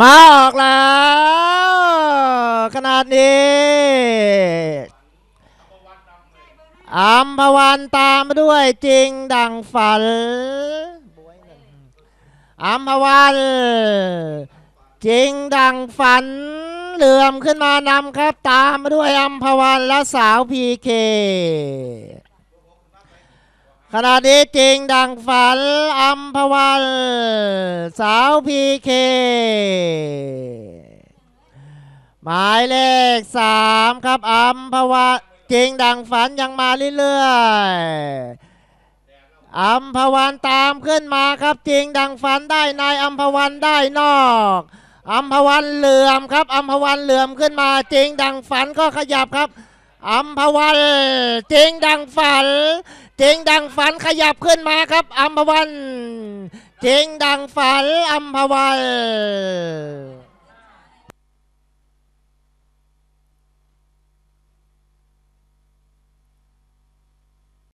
มาออกแล้ว ขนาดนี้ อัมพวันตามมาด้วยจริงดังฝัน อัมพวันจริงดังฝัน เหลื่อมขึ้นมานำครับ ตามมาด้วยอัมพวันและสาวพีเคขณะนี้จริงดังฝันอัมพวัน สาวพีเคหมายเลขสามครับอัมพวันจริงดังฝันยังมาเรื่อยๆอัมพวันตามขึ้นมาครับ จริงดังฝันได้ในอัมพวันได้นอกอัมพวันเหลื่อมครับอัมพวันเหลื่อมขึ้นมา จริงดังฝันก็ขยับครับอัมพวันจริงดังฝันเจงดังฝันขยับขึ้นมาครับ อัมพวันเจงดังฝัน อัมพวัน